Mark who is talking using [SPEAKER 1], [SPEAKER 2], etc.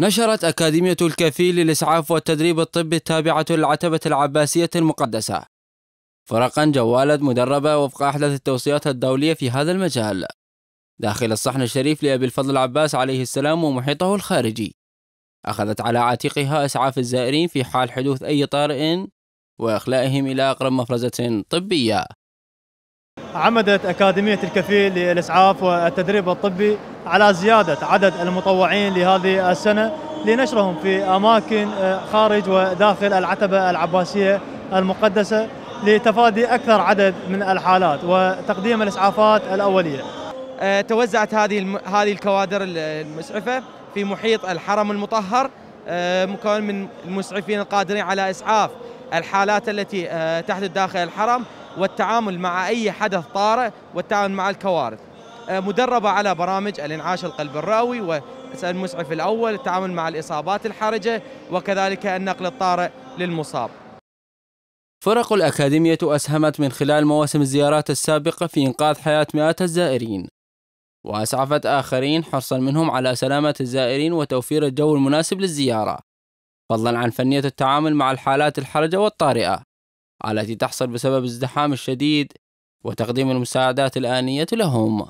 [SPEAKER 1] نشرت أكاديمية الكفيل للإسعاف والتدريب الطبي التابعة للعتبة العباسية المقدسة فرقا جوالة مدربة وفق أحدث التوصيات الدولية في هذا المجال داخل الصحن الشريف لأبي الفضل العباس عليه السلام ومحيطه الخارجي أخذت على عاتقها إسعاف الزائرين في حال حدوث أي طارئ وإخلائهم إلى أقرب مفرزة طبية عمدت أكاديمية
[SPEAKER 2] الكفيل للإسعاف والتدريب الطبي على زيادة عدد المطوعين لهذه السنة لنشرهم في أماكن آه، خارج وداخل العتبة العباسية المقدسة لتفادي أكثر عدد من الحالات وتقديم الإسعافات
[SPEAKER 3] الأولية آه، توزعت هذه هذه الكوادر المسعفة في محيط الحرم المطهر آه، مكون من المسعفين القادرين على إسعاف الحالات التي تحدث داخل الحرم والتعامل مع أي حدث طارئ والتعامل مع الكوارث آه، مدربة على برامج الإنعاش القلب الرئوي والمسعف الأول التعامل مع الإصابات الحرجة وكذلك النقل الطارئ للمصاب
[SPEAKER 1] فرق الأكاديمية أسهمت من خلال مواسم الزيارات السابقة في إنقاذ حياة مئات الزائرين وأسعفت آخرين حرصا منهم على سلامة الزائرين وتوفير الجو المناسب للزيارة فضلا عن فنية التعامل مع الحالات الحرجة والطارئة التي تحصل بسبب الازدحام الشديد وتقديم المساعدات الآنية لهم